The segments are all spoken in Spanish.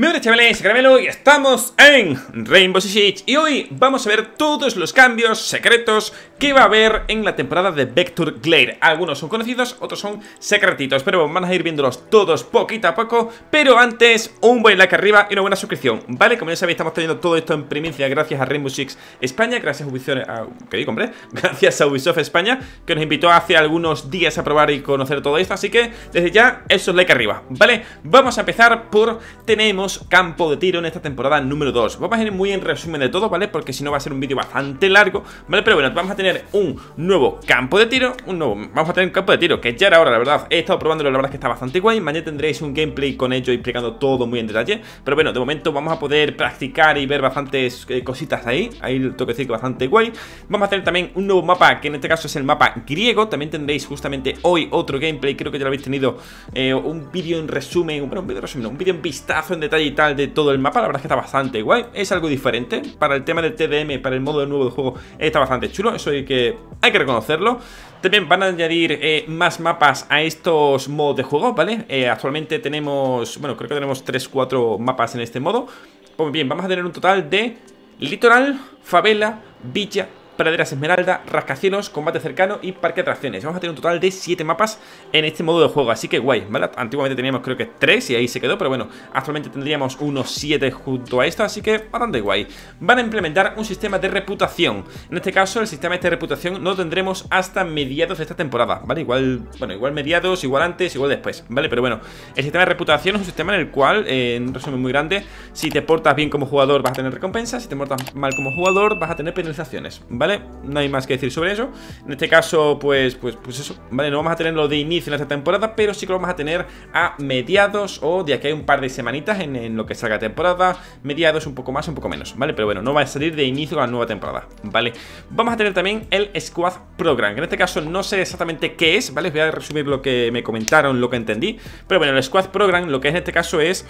Muy buenas chavales, Caramelo y estamos en Rainbow Six Y hoy vamos a ver todos los cambios secretos que va a haber en la temporada de Vector Glare Algunos son conocidos, otros son secretitos Pero van a ir viéndolos todos poquito a poco Pero antes, un buen like arriba y una buena suscripción Vale, como ya sabéis, estamos teniendo todo esto en primicia gracias a Rainbow Six España Gracias a Ubisoft, Gracias a Ubisoft España Que nos invitó hace algunos días a probar y conocer todo esto Así que, desde ya, esos like arriba Vale, vamos a empezar por... Tenemos campo de tiro en esta temporada número 2 Vamos a ir muy en resumen de todo, ¿vale? Porque si no va a ser un vídeo bastante largo, ¿vale? Pero bueno, vamos a tener un nuevo campo de tiro Un nuevo, vamos a tener un campo de tiro, que ya era ahora, la verdad He estado probándolo, la verdad es que está bastante guay Mañana tendréis un gameplay con ello explicando todo muy en detalle Pero bueno, de momento vamos a poder practicar y ver bastantes eh, cositas ahí Ahí que decir que bastante guay Vamos a tener también un nuevo mapa, que en este caso es el mapa griego También tendréis justamente hoy otro gameplay, creo que ya lo habéis tenido eh, Un vídeo en resumen, un vídeo resumen, un vídeo en vistazo en detalle y tal de todo el mapa, la verdad es que está bastante guay. Es algo diferente. Para el tema del TDM, para el modo nuevo de juego, está bastante chulo. Eso hay que, hay que reconocerlo. También van a añadir eh, más mapas a estos modos de juego, ¿vale? Eh, actualmente tenemos, bueno, creo que tenemos 3-4 mapas en este modo. Pues bien, vamos a tener un total de litoral, favela, villa, praderas esmeralda, rascacielos, combate cercano y parque de atracciones. Vamos a tener un total de 7 mapas en este modo de juego, así que guay, ¿vale? Antiguamente teníamos creo que 3 y ahí se quedó, pero bueno, actualmente tendríamos unos 7 junto a esto, así que bastante guay. Van a implementar un sistema de reputación. En este caso, el sistema este de reputación no lo tendremos hasta mediados de esta temporada, ¿vale? Igual, bueno, igual mediados, igual antes, igual después, ¿vale? Pero bueno, el sistema de reputación es un sistema en el cual, eh, en resumen muy grande, si te portas bien como jugador vas a tener recompensas, si te portas mal como jugador vas a tener penalizaciones, ¿vale? No hay más que decir sobre eso. En este caso, pues, pues, pues eso, ¿vale? No vamos a tenerlo de inicio en esta temporada, pero sí que lo vamos a tener a mediados o de aquí a un par de semanitas en, lo que salga temporada. Mediados un poco más, un poco menos, ¿vale? Pero bueno, no va a salir de inicio la nueva temporada, ¿vale? Vamos a tener también el Squad Program, en este caso no sé exactamente qué es, ¿vale? voy a resumir lo que me comentaron, lo que entendí. Pero bueno, el Squad Program lo que es en este caso es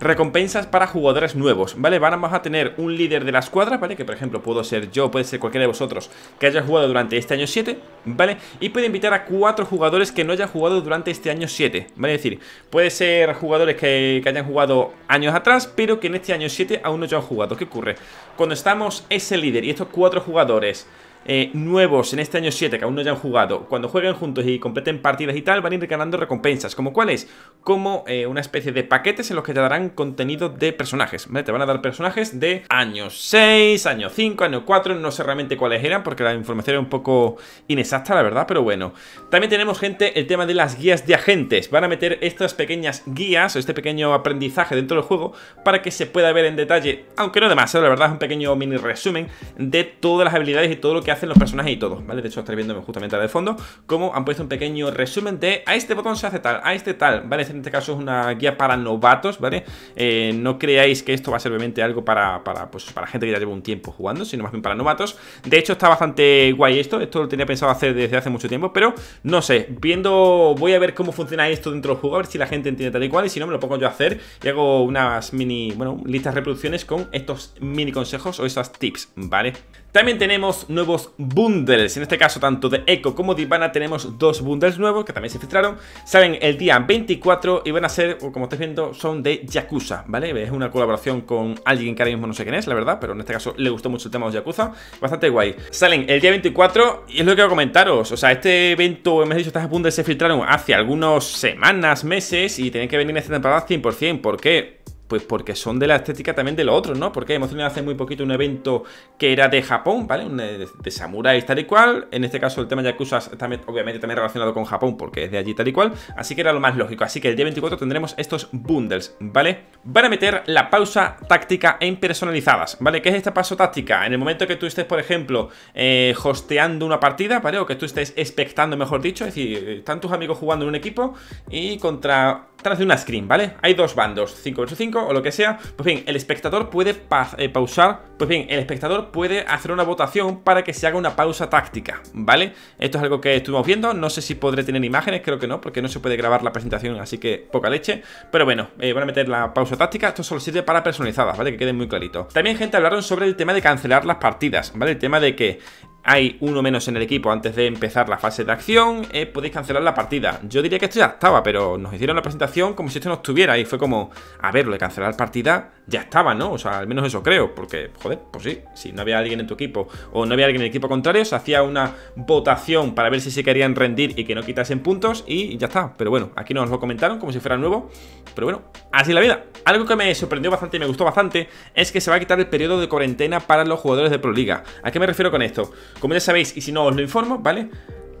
recompensas para jugadores nuevos, ¿vale? Vamos a tener un líder de la escuadra, ¿vale? Que por ejemplo puedo ser yo, puede ser cualquiera de vosotros que haya jugado durante este año 7, ¿vale? Y puede invitar a cuatro jugadores que no haya jugado durante este año 7, ¿vale? Es decir, puede ser jugadores que, hayan jugado años atrás, pero que en este año 7 aún no hayan jugado. ¿Qué ocurre? Cuando estamos ese líder y estos cuatro jugadores eh, nuevos en este año 7 que aún no hayan jugado, cuando jueguen juntos y completen partidas y tal, van a ir ganando recompensas. ¿Como cuáles? Como eh, una especie de paquetes en los que te darán contenido de personajes. ¿vale? Te van a dar personajes de año 6, año 5, año 4, no sé realmente cuáles eran porque la información era un poco inexacta, la verdad, pero bueno. También tenemos, gente, el tema de las guías de agentes. Van a meter estas pequeñas guías o este pequeño aprendizaje dentro del juego para que se pueda ver en detalle, aunque no demasiado, la verdad, es un pequeño mini resumen de todas las habilidades y todo lo que hacen los personajes y todo, ¿vale? De hecho, estoy viendo justamente de fondo cómo han puesto un pequeño resumen de a este botón se hace tal, a este tal, ¿vale? En este caso es una guía para novatos, ¿vale? Eh, no creáis que esto va a ser obviamente algo para, para, pues, para gente que ya lleva un tiempo jugando, sino más bien para novatos. De hecho, está bastante guay esto, esto lo tenía pensado hacer desde hace mucho tiempo, pero no sé, viendo, voy a ver cómo funciona esto dentro del juego, a ver si la gente entiende tal y cual, y si no, me lo pongo yo a hacer y hago unas mini, bueno, listas reproducciones con estos mini consejos o esas tips, ¿vale? También tenemos nuevos bundles, en este caso tanto de Echo como de Ivana tenemos dos bundles nuevos que también se filtraron. Salen el día 24 y van a ser, como estáis viendo, son de Yakuza, ¿vale? Es una colaboración con alguien que ahora mismo no sé quién es, la verdad, pero en este caso le gustó mucho el tema de Yakuza. Bastante guay. Salen el día 24 y es lo que quiero comentaros. O sea, este evento, me he dicho, estas bundles se filtraron hace algunas semanas, meses y tienen que venir en esta temporada 100%. ¿Por qué? Pues porque son de la estética también de los otros, ¿no? Porque hemos tenido hace muy poquito un evento que era de Japón, ¿vale? Eh, de, de samuráis tal y cual. En este caso el tema de Yakuza también, obviamente también relacionado con Japón porque es de allí tal y cual. Así que era lo más lógico. Así que el día 24 tendremos estos bundles, ¿vale? Van a meter la pausa táctica en personalizadas, ¿vale? ¿Qué es esta pausa táctica? En el momento que tú estés, por ejemplo, eh, hosteando una partida, ¿vale? O que tú estés expectando, mejor dicho. Es decir, están tus amigos jugando en un equipo y contra... Tras de una screen, ¿vale? Hay dos bandos, 5 vs 5, o lo que sea, pues bien, el espectador puede eh, pausar, pues bien, el espectador puede hacer una votación para que se haga una pausa táctica, ¿vale? Esto es algo que estuvimos viendo, no sé si podré tener imágenes, creo que no, porque no se puede grabar la presentación, así que poca leche, pero bueno, eh, van a meter la pausa táctica, esto solo sirve para personalizadas, ¿vale? Que quede muy clarito. También gente hablaron sobre el tema de cancelar las partidas, ¿vale? El tema de que hay uno menos en el equipo antes de empezar la fase de acción, eh, podéis cancelar la partida. Yo diría que esto ya estaba, pero nos hicieron la presentación como si esto no estuviera y fue como, a ver, lo de cancelar partida ya estaba, ¿no? O sea, al menos eso creo, porque, joder, pues sí, si no había alguien en tu equipo o no había alguien en el equipo contrario, se hacía una votación para ver si se querían rendir y que no quitasen puntos y ya está. Pero bueno, aquí nos lo comentaron como si fuera nuevo, pero bueno, así la vida. Algo que me sorprendió bastante y me gustó bastante es que se va a quitar el periodo de cuarentena para los jugadores de Proliga ¿A qué me refiero con esto? Como ya sabéis, y si no os lo informo, ¿vale?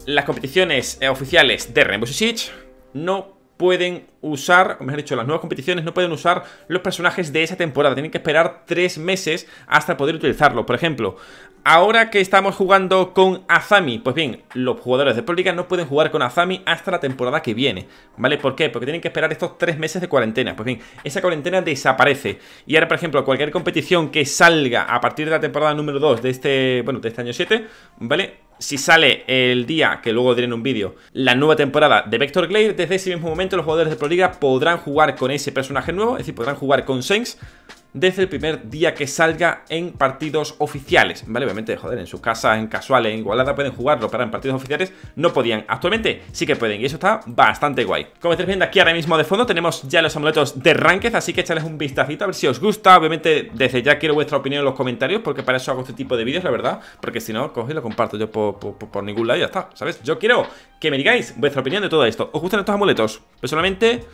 Las competiciones eh, oficiales de Rainbow Six Siege no pueden usar, o mejor dicho, las nuevas competiciones no pueden usar los personajes de esa temporada. Tienen que esperar tres meses hasta poder utilizarlos. Por ejemplo, ahora que estamos jugando con Azami, pues bien, los jugadores de Pro no pueden jugar con Azami hasta la temporada que viene. ¿Vale? ¿Por qué? Porque tienen que esperar estos tres meses de cuarentena. Pues bien, esa cuarentena desaparece. Y ahora, por ejemplo, cualquier competición que salga a partir de la temporada número 2 de este, bueno, de este año 7, ¿vale? si sale el día, que luego diré en un vídeo, la nueva temporada de Vector Glade, desde ese mismo momento los jugadores de ProLiga podrán jugar con ese personaje nuevo, es decir, podrán jugar con Shanks desde el primer día que salga en partidos oficiales. Vale, obviamente, joder, en su casa, en casuales, en igualada pueden jugarlo, pero en partidos oficiales no podían. Actualmente sí que pueden y eso está bastante guay. Como estáis viendo aquí ahora mismo de fondo tenemos ya los amuletos de Ranked, así que echarles un vistacito a ver si os gusta. Obviamente, desde ya quiero vuestra opinión en los comentarios porque para eso hago este tipo de vídeos, la verdad, porque si no, coge y lo comparto yo por, ningún lado y ya está, ¿sabes? Yo quiero que me digáis vuestra opinión de todo esto. ¿Os gustan estos amuletos? Personalmente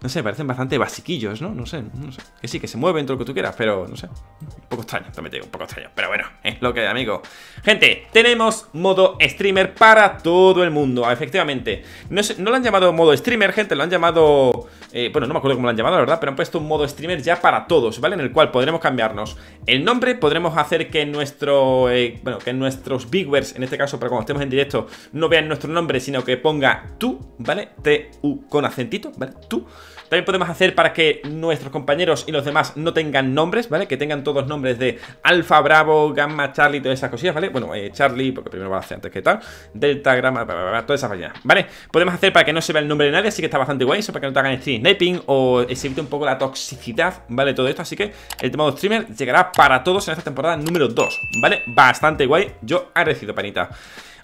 no sé, parecen bastante basiquillos, ¿no? No sé, no sé. Que sí, que se mueven todo lo que tú quieras, pero no sé. Un poco extraño, también te digo, un poco extraño. Pero bueno, es lo que hay, amigo. Gente, tenemos modo streamer para todo el mundo, efectivamente. No, lo han llamado modo streamer, gente, lo han llamado... Eh, bueno, no me acuerdo cómo lo han llamado, la verdad, pero han puesto un modo streamer ya para todos, ¿vale? En el cual podremos cambiarnos el nombre, podremos hacer que nuestro... Eh, bueno, que nuestros viewers, en este caso, para cuando estemos en directo, no vean nuestro nombre, sino que ponga tú, ¿vale? T-U con acentito, ¿vale? Tú. También podemos hacer para que nuestros compañeros y los demás no tengan nombres, ¿vale? Que tengan todos nombres de Alfa, Bravo, Gamma, Charlie, todas esas cosillas, ¿vale? Bueno, eh, Charlie, porque primero va a hacer antes que tal Delta, Gamma, bla, bla, bla, todas esas ¿vale? Podemos hacer para que no se vea el nombre de nadie, así que está bastante guay Eso para que no te hagan stream sniping o evite un poco la toxicidad, ¿vale? Todo esto, así que el tema de streamer llegará para todos en esta temporada número 2, ¿vale? Bastante guay, yo agradecido, panita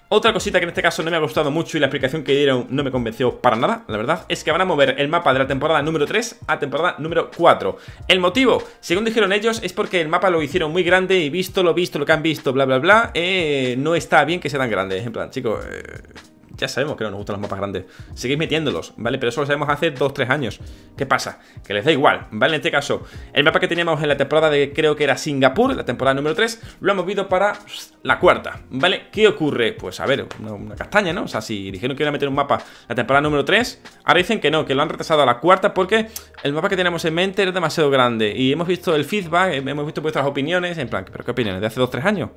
otra cosita que en este caso no me ha gustado mucho y la explicación que dieron no me convenció para nada, la verdad, es que van a mover el mapa de la temporada número 3 a temporada número 4. El motivo, según dijeron ellos, es porque el mapa lo hicieron muy grande y visto lo visto, lo que han visto, bla, bla, bla, eh, no está bien que sea tan grande. En plan, chicos... Eh ya sabemos que no nos gustan los mapas grandes. Seguís metiéndolos, ¿vale? Pero eso lo sabemos hace 2-3 años. ¿Qué pasa? Que les da igual, ¿vale? En este caso, el mapa que teníamos en la temporada de creo que era Singapur, la temporada número 3, lo hemos movido para la cuarta, ¿vale? ¿Qué ocurre? Pues a ver, una, castaña, ¿no? O sea, si dijeron que iban a meter un mapa la temporada número 3, ahora dicen que no, que lo han retrasado a la cuarta porque el mapa que teníamos en mente era demasiado grande. Y hemos visto el feedback, eh, hemos visto vuestras opiniones, en plan, ¿pero qué opiniones? ¿De hace 2-3 años?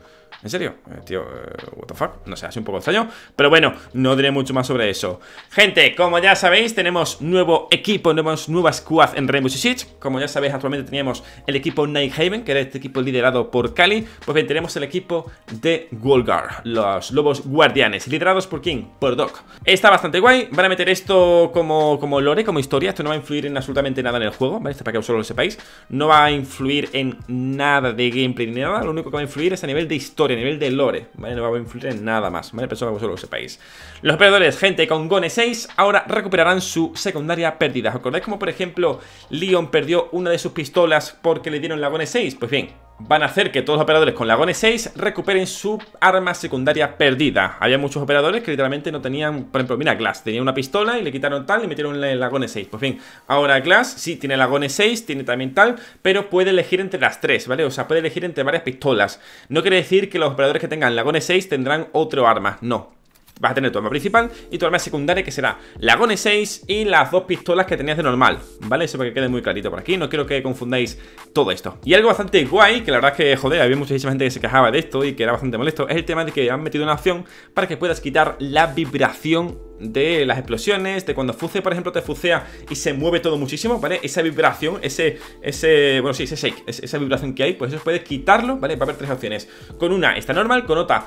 ¿En serio? Eh, tío, eh, what the fuck? No sé, hace un poco extraño. Pero bueno, no no diré mucho más sobre eso. Gente, como ya sabéis, tenemos nuevo equipo, tenemos nueva squad en Rainbow Six Siege. Como ya sabéis, actualmente teníamos el equipo Nighthaven, que era este equipo liderado por Kali Pues bien, tenemos el equipo de Golgar, los lobos guardianes. ¿Liderados por quién? Por Doc. Está bastante guay. Van a meter esto como, como lore, como historia. Esto no va a influir en absolutamente nada en el juego, ¿vale? Esto para que vosotros lo sepáis. No va a influir en nada de gameplay ni nada. Lo único que va a influir es a nivel de historia, a nivel de lore, ¿vale? No va a influir en nada más, ¿vale? Pero para que vosotros lo sepáis. Los operadores, gente, con Gone 6 ahora recuperarán su secundaria perdida ¿Os acordáis como, por ejemplo, Leon perdió una de sus pistolas porque le dieron la Gone 6? Pues bien, van a hacer que todos los operadores con la Gone 6 recuperen su arma secundaria perdida. Había muchos operadores que literalmente no tenían, por ejemplo, mira, Glass tenía una pistola y le quitaron tal y metieron la, la Gone 6. Pues bien, ahora Glass sí tiene la Gone 6, tiene también tal, pero puede elegir entre las tres, ¿vale? O sea, puede elegir entre varias pistolas. No quiere decir que los operadores que tengan la Gone 6 tendrán otro arma, no. Vas a tener tu arma principal y tu arma secundaria que será la Gone 6 y las dos pistolas que tenías de normal, ¿vale? Eso para que quede muy clarito por aquí, no quiero que confundáis todo esto. Y algo bastante guay, que la verdad es que, joder, había muchísima gente que se quejaba de esto y que era bastante molesto, es el tema de que han metido una opción para que puedas quitar la vibración de las explosiones, de cuando Fuce, por ejemplo, te fucea y se mueve todo muchísimo, ¿vale? Esa vibración, ese, ese, bueno, sí, ese shake, esa vibración que hay, pues eso puedes quitarlo, ¿vale? Va a haber tres opciones. Con una está normal, con otra,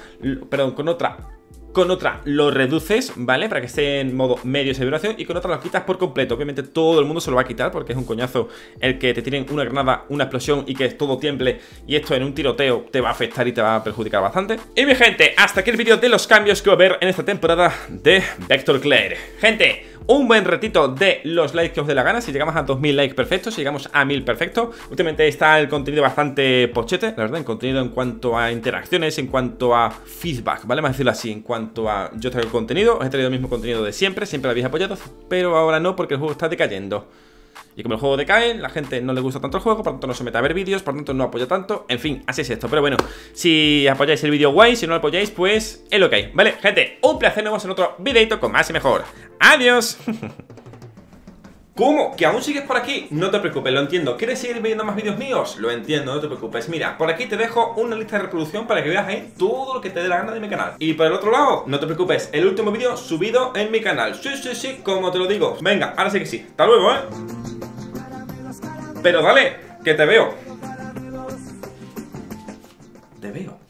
perdón, con otra con otra lo reduces, ¿vale? Para que esté en modo medio de vibración. Y con otra lo quitas por completo. Obviamente todo el mundo se lo va a quitar porque es un coñazo el que te tienen una granada, una explosión y que todo tiemble. Y esto en un tiroteo te va a afectar y te va a perjudicar bastante. Y mi gente, hasta aquí el vídeo de los cambios que va a haber en esta temporada de Vector Claire. Gente, un buen retito de los likes que os dé la gana. Si llegamos a 2000 likes, perfecto. Si llegamos a 1000, perfecto. Últimamente está el contenido bastante pochete, la verdad, el contenido en cuanto a interacciones, en cuanto a feedback, ¿vale? Más decirlo así, en cuanto a yo traigo el contenido, os he traído el mismo contenido de siempre, siempre lo habéis apoyado, pero ahora no porque el juego está decayendo. Y como el juego decae, la gente no le gusta tanto el juego, por tanto no se mete a ver vídeos, por tanto no apoya tanto. En fin, así es esto. Pero bueno, si apoyáis el vídeo guay, si no lo apoyáis, pues es lo que hay. Vale, gente, un placer, nos vemos en otro videito con más y mejor. ¡Adiós! ¿Cómo? ¿Que aún sigues por aquí? No te preocupes, lo entiendo. ¿Quieres seguir viendo más vídeos míos? Lo entiendo, no te preocupes. Mira, por aquí te dejo una lista de reproducción para que veas ahí todo lo que te dé la gana de mi canal. Y por el otro lado, no te preocupes, el último vídeo subido en mi canal. Sí, sí, sí, como te lo digo. Venga, ahora sí que sí. Hasta luego, ¿eh? Pero dale, que te veo. Te veo.